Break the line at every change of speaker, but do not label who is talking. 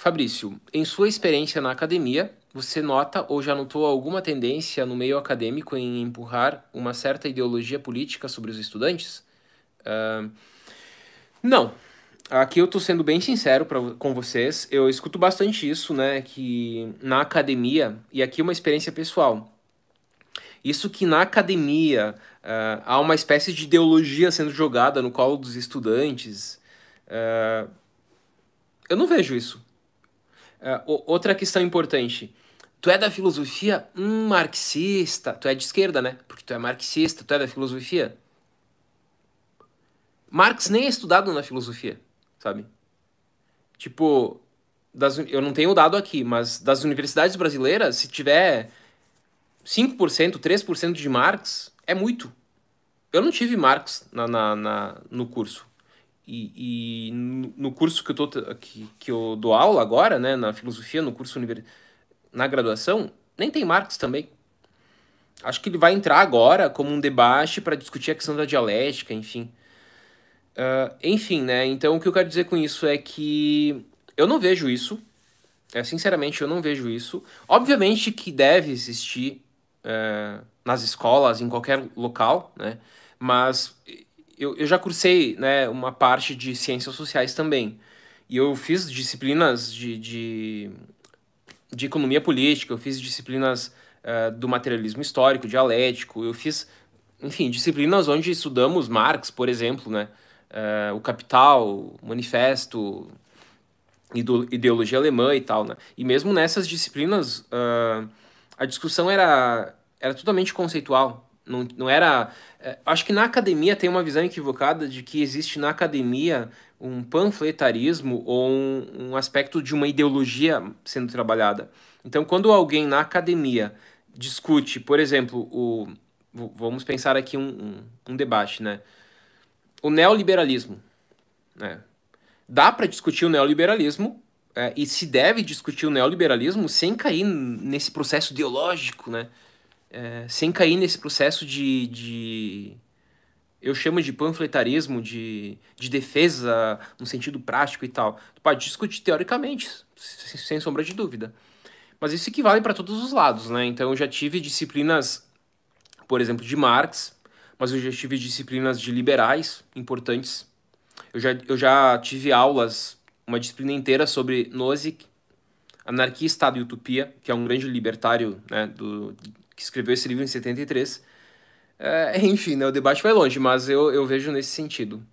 Fabrício, em sua experiência na academia, você nota ou já notou alguma tendência no meio acadêmico em empurrar uma certa ideologia política sobre os estudantes? Uh, não. Aqui eu estou sendo bem sincero pra, com vocês. Eu escuto bastante isso, né? Que na academia, e aqui é uma experiência pessoal. Isso que na academia uh, há uma espécie de ideologia sendo jogada no colo dos estudantes. Uh, eu não vejo isso. Uh, outra questão importante. Tu é da filosofia? Hum, marxista. Tu é de esquerda, né? Porque tu é marxista, tu é da filosofia. Marx nem é estudado na filosofia, sabe? Tipo, das, eu não tenho dado aqui, mas das universidades brasileiras, se tiver 5%, 3% de Marx, é muito. Eu não tive Marx na, na, na no curso. E, e no curso que eu, tô, que, que eu dou aula agora, né, na filosofia, no curso univers... na graduação, nem tem Marx também. Acho que ele vai entrar agora como um debate para discutir a questão da dialética, enfim. Uh, enfim, né? Então o que eu quero dizer com isso é que eu não vejo isso. É, sinceramente, eu não vejo isso. Obviamente que deve existir eh, nas escolas, em qualquer local, né? Mas eu, eu já cursei né, uma parte de ciências sociais também. E eu fiz disciplinas de, de, de economia política, eu fiz disciplinas uh, do materialismo histórico, dialético, eu fiz, enfim, disciplinas onde estudamos Marx, por exemplo, né? Uh, o Capital, Manifesto, ideologia alemã e tal, né? E mesmo nessas disciplinas, uh, a discussão era, era totalmente conceitual, não, não era. É, acho que na academia tem uma visão equivocada de que existe na academia um panfletarismo ou um, um aspecto de uma ideologia sendo trabalhada. Então, quando alguém na academia discute, por exemplo, o. Vamos pensar aqui um, um, um debate, né? O neoliberalismo. Né? Dá para discutir o neoliberalismo é, e se deve discutir o neoliberalismo sem cair nesse processo ideológico, né? é, sem cair nesse processo de, de eu chamo de panfletarismo, de, de defesa no sentido prático e tal. Tu pode discutir teoricamente, sem sombra de dúvida. Mas isso equivale para todos os lados, né? Então eu já tive disciplinas, por exemplo, de Marx, mas eu já tive disciplinas de liberais importantes. Eu já, eu já tive aulas, uma disciplina inteira sobre Nozick, Anarquia, Estado e Utopia, que é um grande libertário né, do, que escreveu esse livro em 73. É, enfim, né, o debate vai longe, mas eu, eu vejo nesse sentido.